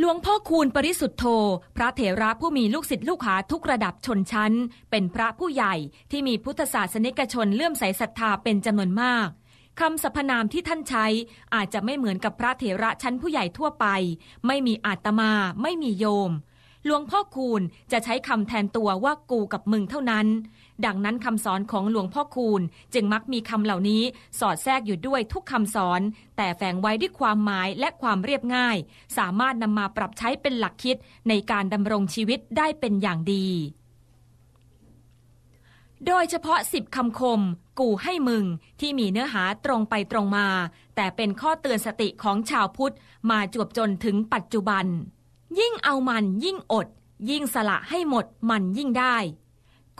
หลวงพ่อคูณปริสุทธโธพระเถระผู้มีลูกศิษย์ลูกหาทุกระดับชนชั้น เป็นพระผู้ใหญ่ที่มีพุทธศาสนิกชนเลื่อมใสศรัทธาเป็นจำนวนมากคำสรรพนามที่ท่านใช้อาจจะไม่เหมือนกับพระเถระชั้นผู้ใหญ่ทั่วไป ไม่มีอาตมาไม่มีโยมหลวงพ่อคูณ จะใช้คำแทนตัวว่ากูกับมึงเท่านั้น ดังนั้นคำสอนของหลวงพ่อคูณ จึงมักมีคำเหล่านี้สอดแทรกอยู่ด้วยทุกคำสอน แต่แฝงไว้ด้วยความหมายและความเรียบง่าย สามารถนำมาปรับใช้เป็นหลักคิดในการดำรงชีวิตได้เป็นอย่างดี โดยเฉพาะสิบคำคม กูให้มึงที่มีเนื้อหาตรงไปตรงมา แต่เป็นข้อเตือนสติของชาวพุทธมาจวบจนถึงปัจจุบันยิ่งเอามันยิ่งอด ยิ่งสละให้หมดมันยิ่งได้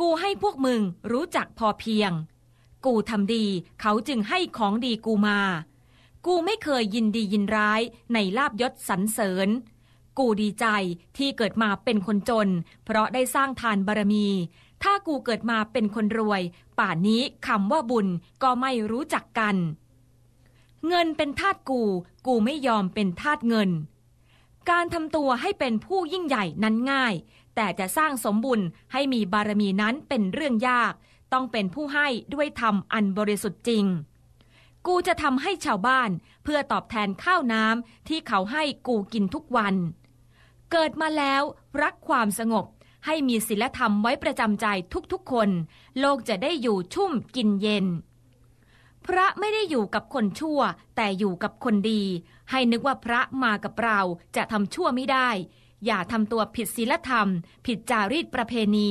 กูให้พวกมึงรู้จักพอเพียง กูทำดีเขาจึงให้ของดีกูมา กูไม่เคยยินดียินร้ายในลาบยศสรรเสริญ กูดีใจที่เกิดมาเป็นคนจน เพราะได้สร้างทานบารมี ถ้ากูเกิดมาเป็นคนรวย ป่านนี้คำว่าบุญก็ไม่รู้จักกัน เงินเป็นทาตกู กูไม่ยอมเป็นทาตเงินการทำตัวให้เป็นผู้ยิ่งใหญ่นั้นง่าย แต่จะสร้างสมบุญให้มีบารมีนั้นเป็นเรื่องยาก ต้องเป็นผู้ให้ด้วยธรรมอันบริสุทธิ์จริง กูจะทำให้ชาวบ้านเพื่อตอบแทนข้าวน้ำที่เขาให้กูกินทุกวัน เกิดมาแล้ว รักความสงบให้มีศีลธรรมไว้ประจำใจทุกๆคน โลกจะได้อยู่ชุ่มกินเย็นพระไม่ได้อยู่กับคนชั่วแต่อยู่กับคนดี ให้นึกว่าพระมากับเราจะทำชั่วไม่ได้ อย่าทำตัวผิดศีลธรรม ผิดจารีตประเพณี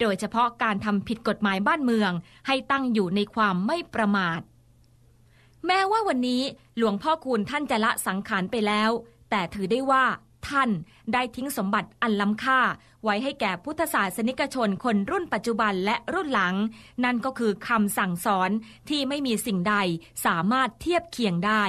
โดยเฉพาะการทำผิดกฎหมายบ้านเมืองให้ตั้งอยู่ในความไม่ประมาท แม้ว่าวันนี้หลวงพ่อคูณท่านจะละสังขารไปแล้ว แต่ถือได้ว่าท่านได้ทิ้งสมบัติอันล้ำค่า ไว้ให้แก่พุทธศาสนิกชนคนรุ่นปัจจุบันและรุ่นหลัง นั่นก็คือคำสั่งสอนที่ไม่มีสิ่งใดสามารถเทียบเคียงได้